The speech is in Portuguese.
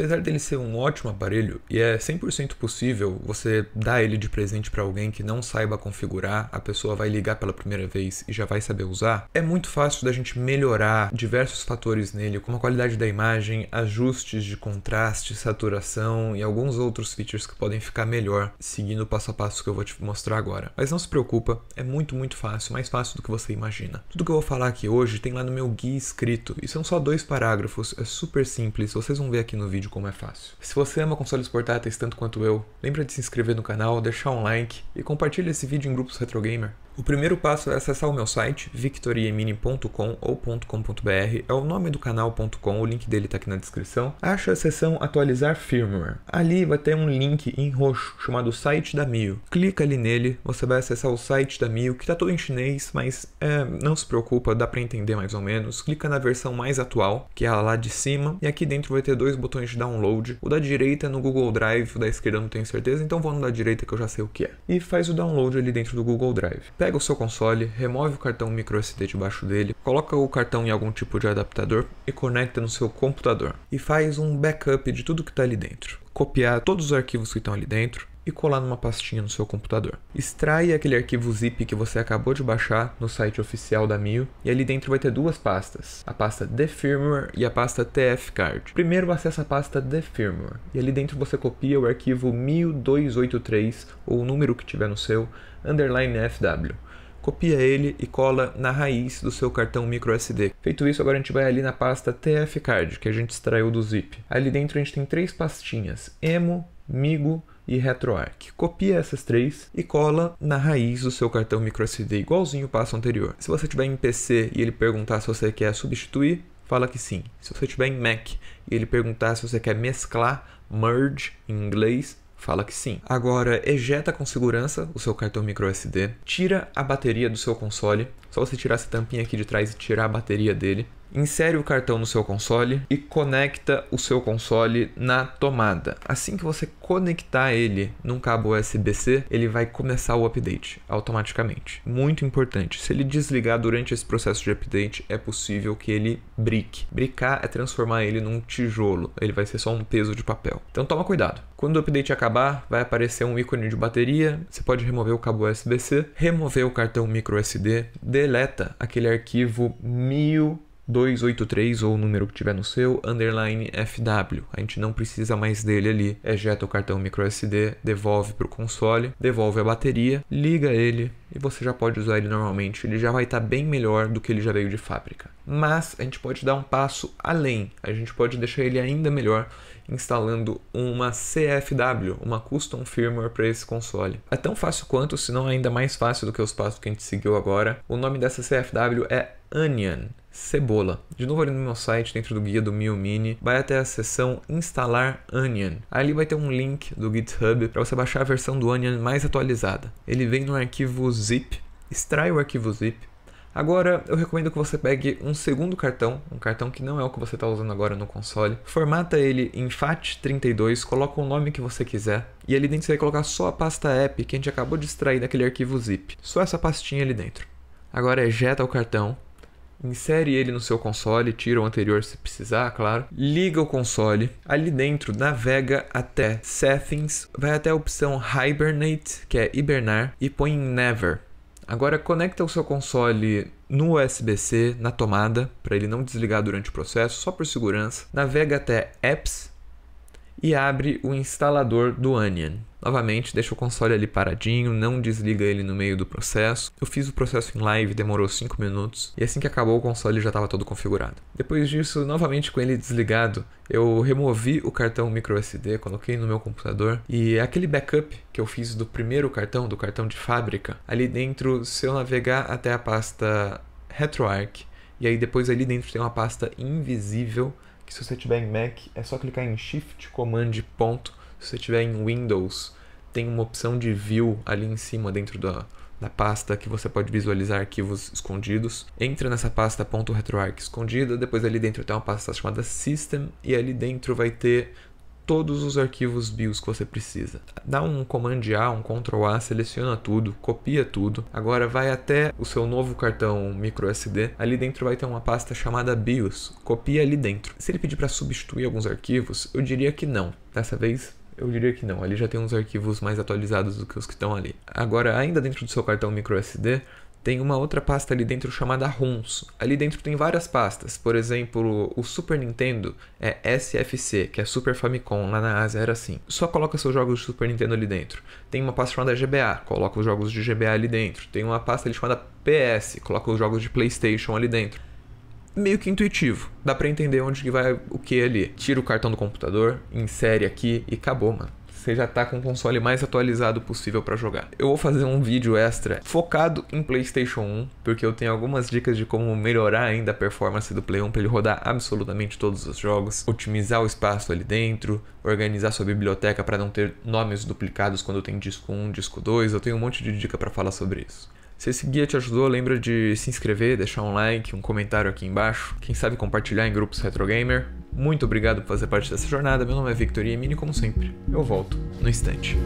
apesar dele ser um ótimo aparelho e é 100% possível você dar ele de presente para alguém que não saiba configurar, a pessoa vai ligar pela primeira vez e já vai saber usar, é muito fácil da gente melhorar diversos fatores nele, como a qualidade da imagem, ajustes de contraste, saturação e alguns outros features que podem ficar melhor seguindo o passo a passo que eu vou te mostrar agora. Mas não se preocupa, é muito, muito fácil, mais fácil do que você imagina. Tudo que eu vou falar aqui hoje tem lá no meu guia escrito e são só dois parágrafos, é super simples, vocês vão ver aqui no vídeo como é fácil. Se você ama consoles portáteis tanto quanto eu, lembra de se inscrever no canal, deixar um like e compartilhar esse vídeo em grupos retrogamer. O primeiro passo é acessar o meu site, victoriemini.com ou .com.br, é o nome do canal.com, o link dele está aqui na descrição. Acha a seção atualizar firmware. Ali vai ter um link em roxo chamado site da Mio. Clica ali nele, você vai acessar o site da Mio, que está todo em chinês, mas é, não se preocupa, dá para entender mais ou menos. Clica na versão mais atual, que é a lá de cima, e aqui dentro vai ter dois botões de download. O da direita é no Google Drive, o da esquerda eu não tenho certeza, então vou no da direita que eu já sei o que é. E faz o download ali dentro do Google Drive. Pega pega o seu console, remove o cartão microSD debaixo dele, coloca o cartão em algum tipo de adaptador e conecta no seu computador. E faz um backup de tudo que está ali dentro. Copiar todos os arquivos que estão ali dentro, e colar numa pastinha no seu computador. Extraia aquele arquivo zip que você acabou de baixar no site oficial da Mio e ali dentro vai ter duas pastas, a pasta The Firmware e a pasta TF Card. Primeiro acessa a pasta The Firmware e ali dentro você copia o arquivo 1283 ou o número que tiver no seu underline FW copia ele e cola na raiz do seu cartão micro SD. Feito isso, agora a gente vai ali na pasta TF Card, que a gente extraiu do zip. Ali dentro a gente tem três pastinhas: Emo, Migo e RetroArch. Copia essas três e cola na raiz do seu cartão microSD, igualzinho o passo anterior. Se você tiver em PC e ele perguntar se você quer substituir, fala que sim. Se você tiver em Mac e ele perguntar se você quer mesclar, merge em inglês, fala que sim. Agora, ejeta com segurança o seu cartão microSD, tira a bateria do seu console, só você tirar essa tampinha aqui de trás e tirar a bateria dele, insere o cartão no seu console e conecta o seu console na tomada. Assim que você conectar ele num cabo USB-C, ele vai começar o update automaticamente. Muito importante. Se ele desligar durante esse processo de update, é possível que ele brique. Bricar é transformar ele num tijolo. Ele vai ser só um peso de papel. Então toma cuidado. Quando o update acabar, vai aparecer um ícone de bateria. Você pode remover o cabo USB-C, remover o cartão micro SD, deleta aquele arquivo 1000 283 ou o número que tiver no seu, underline FW. A gente não precisa mais dele ali. Ejeta o cartão microSD, devolve para o console, devolve a bateria, liga ele e você já pode usar ele normalmente. Ele já vai estar tá bem melhor do que ele já veio de fábrica. Mas a gente pode dar um passo além. A gente pode deixar ele ainda melhor instalando uma CFW, uma custom firmware para esse console. É tão fácil quanto, se não é ainda mais fácil do que os passos que a gente seguiu agora. O nome dessa CFW é Onion. Cebola. De novo ali no meu site, dentro do guia do Mio Mini, vai até a seção instalar Onion. Ali vai ter um link do GitHub para você baixar a versão do Onion mais atualizada. Ele vem no arquivo zip, extrai o arquivo zip, Agora, eu recomendo que você pegue um segundo cartão, um cartão que não é o que você está usando agora no console, formata ele em FAT32, coloca o nome que você quiser, e ali dentro você vai colocar só a pasta app que a gente acabou de extrair daquele arquivo zip, só essa pastinha ali dentro. Agora ejeta é o cartão, insere ele no seu console, tira o anterior se precisar, claro, liga o console, ali dentro navega até Settings, vai até a opção Hibernate, que é hibernar, e põe em Never. Agora conecta o seu console no USB-C, na tomada, para ele não desligar durante o processo, só por segurança. Navega até Apps, e abre o instalador do Onion. Novamente, deixa o console ali paradinho, não desliga ele no meio do processo. Eu fiz o processo em live, demorou 5 minutos, e assim que acabou o console já estava todo configurado. Depois disso, novamente com ele desligado, eu removi o cartão microSD, coloquei no meu computador, e aquele backup que eu fiz do primeiro cartão, do cartão de fábrica, ali dentro, se eu navegar até a pasta RetroArch, e aí depois ali dentro tem uma pasta invisível que se você tiver em Mac é só clicar em Shift Command ponto. Se você tiver em Windows, tem uma opção de View ali em cima dentro da, da pasta que você pode visualizar arquivos escondidos. Entra nessa pasta ponto .retroarch escondida, depois ali dentro tem uma pasta chamada System e ali dentro vai ter todos os arquivos BIOS que você precisa. Dá um Command A, um Ctrl A, seleciona tudo, copia tudo. Agora vai até o seu novo cartão microSD. Ali dentro vai ter uma pasta chamada BIOS. Copia ali dentro. Se ele pedir para substituir alguns arquivos, eu diria que não. Dessa vez eu diria que não. Ali já tem uns arquivos mais atualizados do que os que estão ali. Agora, ainda dentro do seu cartão microSD, tem uma outra pasta ali dentro chamada ROMs. Ali dentro tem várias pastas, por exemplo, o Super Nintendo é SFC, que é Super Famicom, lá na Ásia era assim. Só coloca seus jogos de Super Nintendo ali dentro. Tem uma pasta chamada GBA, coloca os jogos de GBA ali dentro. Tem uma pasta ali chamada PS, coloca os jogos de PlayStation ali dentro. Meio que intuitivo, dá para entender onde que vai o que ali. Tira o cartão do computador, insere aqui e acabou, mano você já tá com o console mais atualizado possível para jogar. Eu vou fazer um vídeo extra focado em PlayStation 1, porque eu tenho algumas dicas de como melhorar ainda a performance do Play 1 para ele rodar absolutamente todos os jogos, otimizar o espaço ali dentro, organizar sua biblioteca para não ter nomes duplicados quando tem disco 1, disco 2. Eu tenho um monte de dica para falar sobre isso. Se esse guia te ajudou, lembra de se inscrever, deixar um like, um comentário aqui embaixo, quem sabe compartilhar em grupos retrogamer. Muito obrigado por fazer parte dessa jornada. Meu nome é Victor é Mini como sempre. Eu volto no instante.